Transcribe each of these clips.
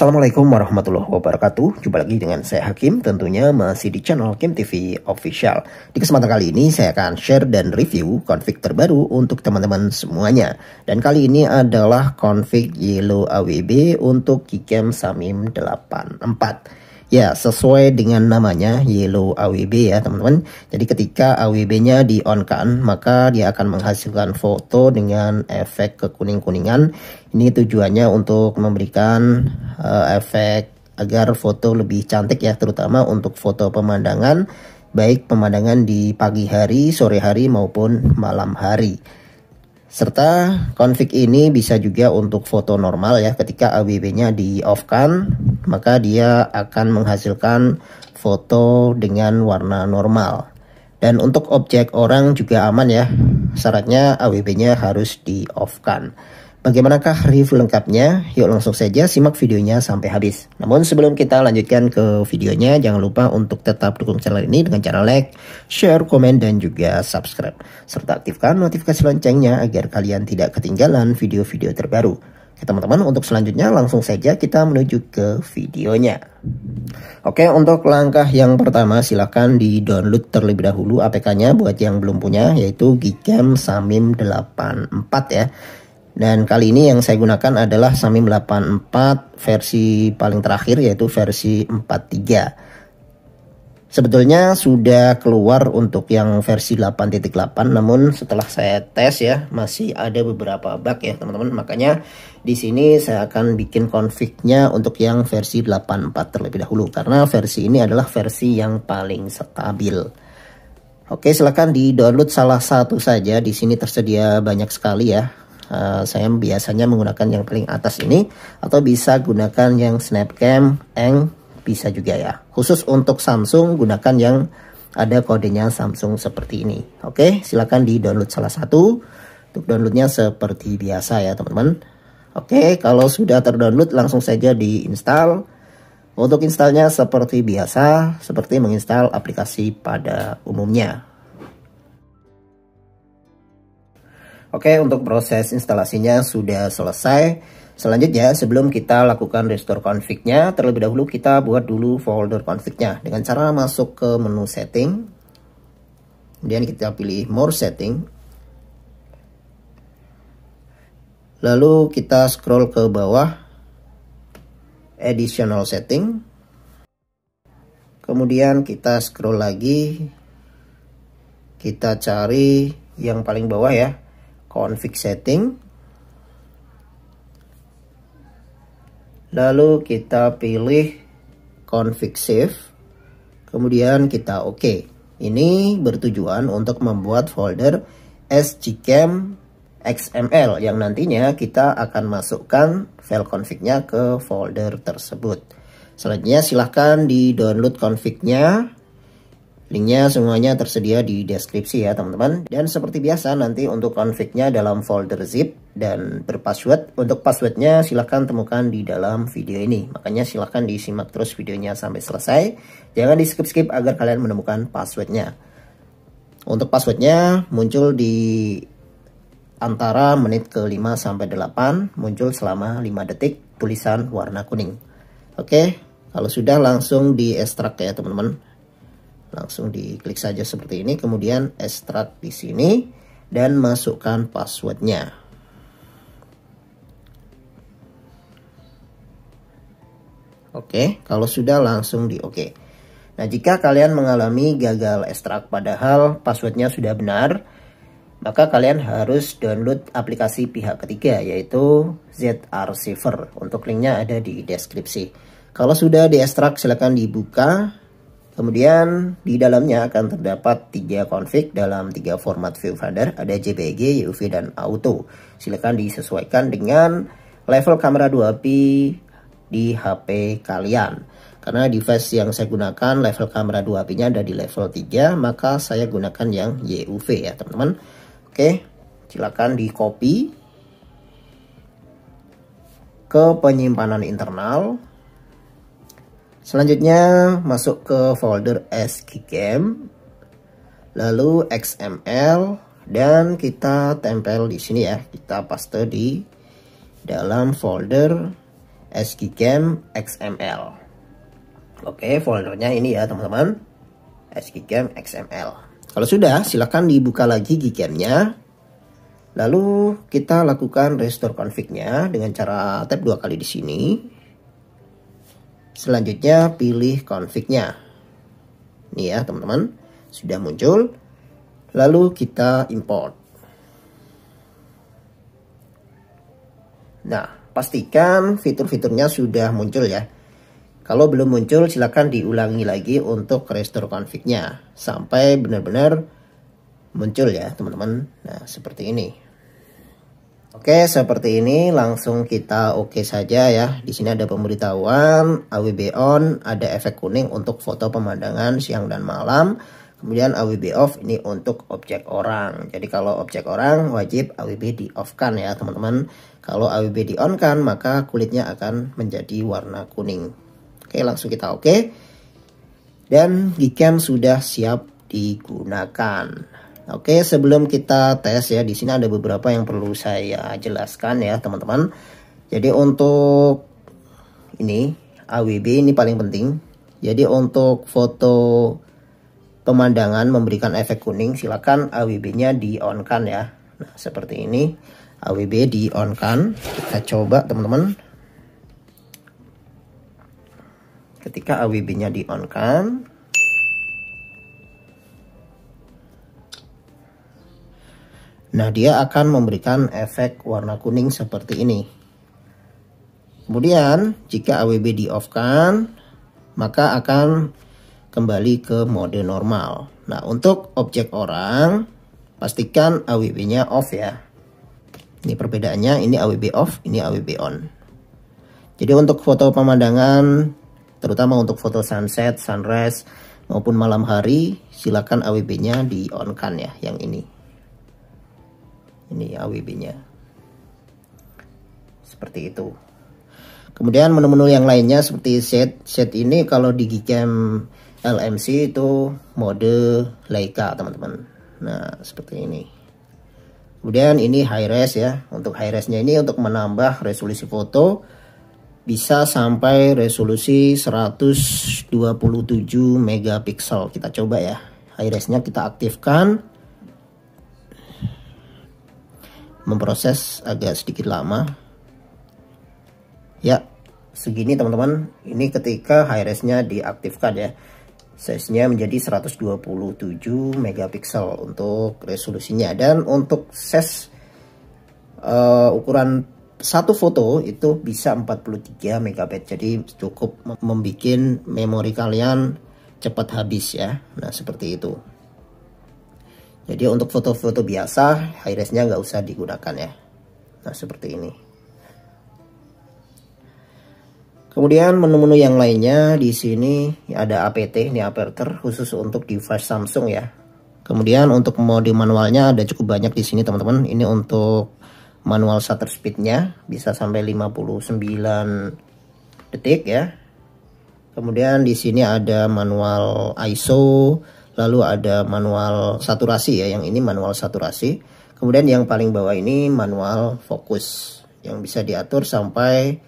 Assalamualaikum warahmatullahi wabarakatuh. Jumpa lagi dengan saya Hakim, tentunya masih di channel Hakim TV Official. Di kesempatan kali ini saya akan share dan review config terbaru untuk teman-teman semuanya. Dan kali ini adalah config Yellow AWB untuk Kikem Samim 84. Ya, sesuai dengan namanya yellow AWB ya teman-teman. Jadi ketika AWB-nya di on kan, maka dia akan menghasilkan foto dengan efek kekuning-kuningan. Ini tujuannya untuk memberikan uh, efek agar foto lebih cantik ya, terutama untuk foto pemandangan, baik pemandangan di pagi hari, sore hari maupun malam hari. Serta config ini bisa juga untuk foto normal ya ketika awb nya di off kan maka dia akan menghasilkan foto dengan warna normal. Dan untuk objek orang juga aman ya. Syaratnya AWB-nya harus di off kan. Bagaimanakah review lengkapnya? Yuk langsung saja simak videonya sampai habis. Namun sebelum kita lanjutkan ke videonya, jangan lupa untuk tetap dukung channel ini dengan cara like, share, komen, dan juga subscribe. Serta aktifkan notifikasi loncengnya agar kalian tidak ketinggalan video-video terbaru. Oke teman-teman untuk selanjutnya langsung saja kita menuju ke videonya Oke untuk langkah yang pertama silahkan di download terlebih dahulu APK nya buat yang belum punya yaitu Gcam Samim 84 ya dan kali ini yang saya gunakan adalah Samim 84 versi paling terakhir yaitu versi 43. Sebetulnya sudah keluar untuk yang versi 8.8 namun setelah saya tes ya masih ada beberapa bug ya teman-teman. Makanya di sini saya akan bikin config untuk yang versi 84 terlebih dahulu karena versi ini adalah versi yang paling stabil. Oke, silahkan di-download salah satu saja. Di sini tersedia banyak sekali ya. Eh, saya biasanya menggunakan yang paling atas ini atau bisa gunakan yang snapcam eng bisa juga ya khusus untuk Samsung gunakan yang ada kodenya Samsung seperti ini oke silahkan di download salah satu untuk downloadnya seperti biasa ya teman-teman oke kalau sudah terdownload langsung saja di install. untuk installnya seperti biasa seperti menginstal aplikasi pada umumnya Oke, untuk proses instalasinya sudah selesai. Selanjutnya, sebelum kita lakukan restore confignya, terlebih dahulu kita buat dulu folder confignya. dengan cara masuk ke menu setting. Kemudian kita pilih more setting. Lalu kita scroll ke bawah additional setting. Kemudian kita scroll lagi. Kita cari yang paling bawah ya config setting. Lalu kita pilih config save. Kemudian kita oke. Okay. Ini bertujuan untuk membuat folder sgcam XML yang nantinya kita akan masukkan file config-nya ke folder tersebut. Selanjutnya silahkan di download config-nya Linknya semuanya tersedia di deskripsi ya teman-teman. Dan seperti biasa nanti untuk konfliknya dalam folder zip dan berpassword. Untuk passwordnya silahkan temukan di dalam video ini. Makanya silahkan disimak terus videonya sampai selesai. Jangan di skip-skip agar kalian menemukan passwordnya. Untuk passwordnya muncul di antara menit ke 5 sampai 8 muncul selama 5 detik tulisan warna kuning. Oke, kalau sudah langsung di ekstrak ya teman-teman langsung diklik saja seperti ini kemudian ekstrak di sini dan masukkan passwordnya Oke, kalau sudah langsung di oke. Nah, jika kalian mengalami gagal ekstrak padahal passwordnya sudah benar, maka kalian harus download aplikasi pihak ketiga yaitu ZR Saver. Untuk linknya ada di deskripsi. Kalau sudah diekstrak silahkan dibuka Kemudian di dalamnya akan terdapat tiga config dalam tiga format viewfinder, ada JPG, UV, dan auto. Silakan disesuaikan dengan level kamera 2P di HP kalian. Karena device yang saya gunakan level kamera 2P-nya ada di level 3, maka saya gunakan yang YUV ya, teman-teman. Oke, silakan di copy ke penyimpanan internal Selanjutnya masuk ke folder skgame, lalu XML dan kita tempel di sini ya. Kita paste di dalam folder skgame XML. Oke, foldernya ini ya teman-teman. skgame XML. Kalau sudah, silakan dibuka lagi gcamnya. Lalu kita lakukan restore config-nya dengan cara tap dua kali di sini. Selanjutnya pilih config-nya. Nih ya teman-teman, sudah muncul. Lalu kita import. Nah, pastikan fitur-fiturnya sudah muncul ya. Kalau belum muncul, silakan diulangi lagi untuk restore config sampai benar-benar muncul ya, teman-teman. Nah, seperti ini. Oke, seperti ini langsung kita oke okay saja ya. Di sini ada pemberitahuan AWB on, ada efek kuning untuk foto pemandangan siang dan malam. Kemudian AWB off ini untuk objek orang. Jadi kalau objek orang wajib AWB di off kan ya teman-teman. Kalau AWB di on kan maka kulitnya akan menjadi warna kuning. Oke, langsung kita oke. Okay. Dan gcam sudah siap digunakan. Oke, sebelum kita tes ya, di sini ada beberapa yang perlu saya jelaskan ya, teman-teman. Jadi untuk ini AWB ini paling penting. Jadi untuk foto pemandangan memberikan efek kuning, silakan AWB-nya di on kan ya. Nah, seperti ini. AWB di on kan. Kita coba, teman-teman. Ketika AWB-nya di on kan, Nah, dia akan memberikan efek warna kuning seperti ini. Kemudian, jika AWB di off kan, maka akan kembali ke mode normal. Nah, untuk objek orang, pastikan AWB-nya off ya. Ini perbedaannya, ini AWB off, ini AWB on. Jadi untuk foto pemandangan, terutama untuk foto sunset, sunrise, maupun malam hari, silakan AWB-nya di on kan ya, yang ini ini AWB nya seperti itu kemudian menu-menu yang lainnya seperti set set ini kalau di Gcam LMC itu mode Leica teman-teman nah seperti ini kemudian ini high res ya untuk high resnya ini untuk menambah resolusi foto bisa sampai resolusi 127 megapiksel kita coba ya high resnya kita aktifkan memproses agak sedikit lama ya segini teman-teman ini ketika high-res nya diaktifkan ya size nya menjadi 127 megapiksel untuk resolusinya dan untuk size uh, ukuran satu foto itu bisa 43 MB jadi cukup membuat memori kalian cepat habis ya nah seperti itu jadi untuk foto-foto biasa, high res nggak usah digunakan ya. Nah, seperti ini. Kemudian menu-menu yang lainnya di sini ada APT, ini aperture khusus untuk device Samsung ya. Kemudian untuk mode manualnya ada cukup banyak di sini teman-teman. Ini untuk manual shutter speednya bisa sampai 59 detik ya. Kemudian di sini ada manual ISO, lalu ada manual saturasi ya yang ini manual saturasi kemudian yang paling bawah ini manual fokus yang bisa diatur sampai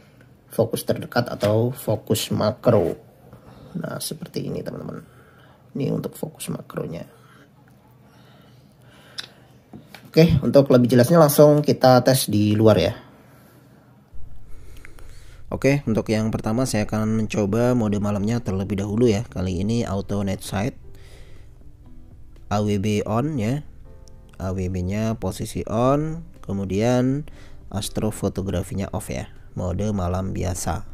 fokus terdekat atau fokus makro nah seperti ini teman-teman ini untuk fokus makronya oke untuk lebih jelasnya langsung kita tes di luar ya Oke, untuk yang pertama saya akan mencoba mode malamnya terlebih dahulu ya. Kali ini auto night sight AWB on ya AWB nya posisi on kemudian astrofotografinya off ya mode malam biasa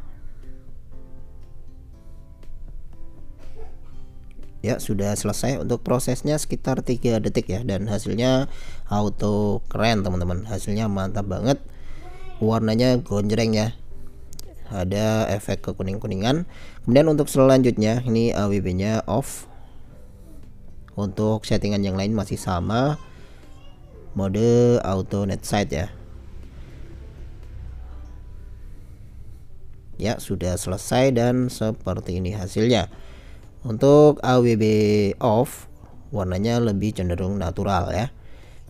ya sudah selesai untuk prosesnya sekitar 3 detik ya dan hasilnya auto keren teman-teman hasilnya mantap banget warnanya gonjreng ya ada efek kekuning-kuningan kemudian untuk selanjutnya ini AWB nya off untuk settingan yang lain masih sama mode auto net site ya ya sudah selesai dan seperti ini hasilnya untuk AWB off warnanya lebih cenderung natural ya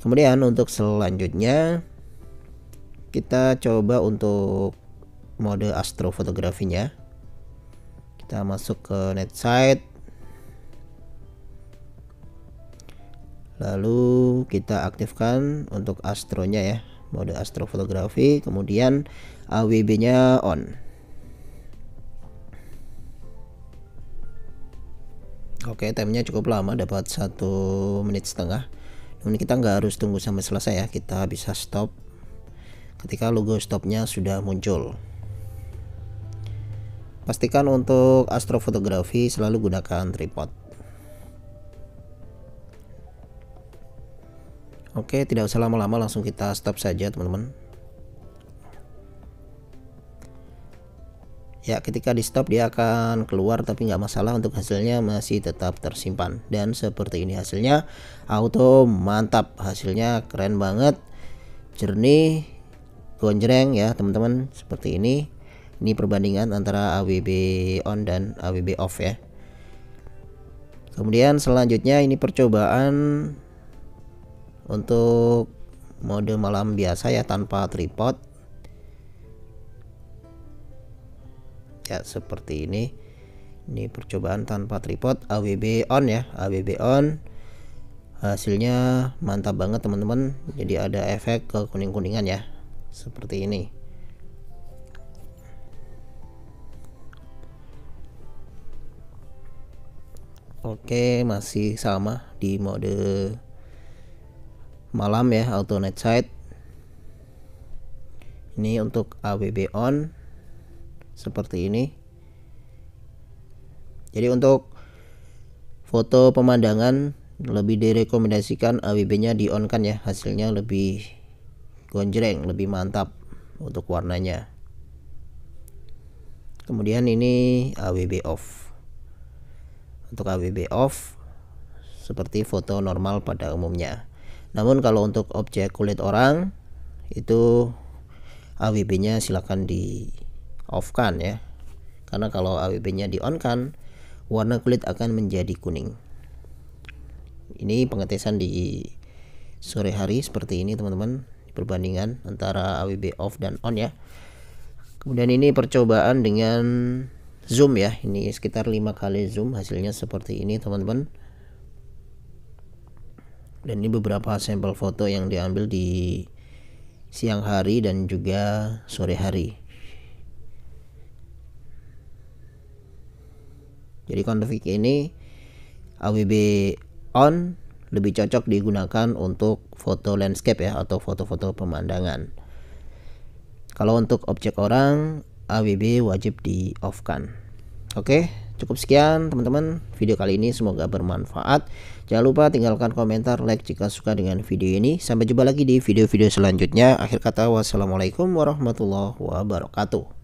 kemudian untuk selanjutnya kita coba untuk mode astrofotografinya kita masuk ke net site lalu kita aktifkan untuk astronya ya mode astrofotografi kemudian AWB nya on Oke timenya cukup lama dapat satu menit setengah namun kita nggak harus tunggu sampai selesai ya kita bisa stop ketika logo stopnya sudah muncul pastikan untuk astrofotografi selalu gunakan tripod Oke, tidak usah lama-lama langsung kita stop saja, teman-teman. Ya, ketika di stop dia akan keluar tapi nggak masalah untuk hasilnya masih tetap tersimpan. Dan seperti ini hasilnya. Auto mantap, hasilnya keren banget. Jernih, gonjreng ya, teman-teman, seperti ini. Ini perbandingan antara AWB on dan AWB off ya. Kemudian selanjutnya ini percobaan untuk mode malam biasa ya tanpa tripod ya seperti ini ini percobaan tanpa tripod AWB on ya AWB on hasilnya mantap banget teman-teman jadi ada efek ke kuning-kuningan ya seperti ini Oke masih sama di mode malam ya auto night sight ini untuk AWB on seperti ini jadi untuk foto pemandangan lebih direkomendasikan AWB nya di on kan ya hasilnya lebih gonjreng lebih mantap untuk warnanya kemudian ini AWB off untuk AWB off seperti foto normal pada umumnya namun kalau untuk objek kulit orang itu AWB-nya silakan di off kan ya. Karena kalau AWB-nya di on kan warna kulit akan menjadi kuning. Ini pengetesan di sore hari seperti ini teman-teman perbandingan antara AWB off dan on ya. Kemudian ini percobaan dengan zoom ya. Ini sekitar 5 kali zoom hasilnya seperti ini teman-teman dan ini beberapa sampel foto yang diambil di siang hari dan juga sore hari jadi config ini AWB on lebih cocok digunakan untuk foto landscape ya atau foto-foto pemandangan kalau untuk objek orang AWB wajib di off kan oke okay? Cukup sekian teman-teman video kali ini semoga bermanfaat. Jangan lupa tinggalkan komentar, like jika suka dengan video ini. Sampai jumpa lagi di video-video selanjutnya. Akhir kata wassalamualaikum warahmatullahi wabarakatuh.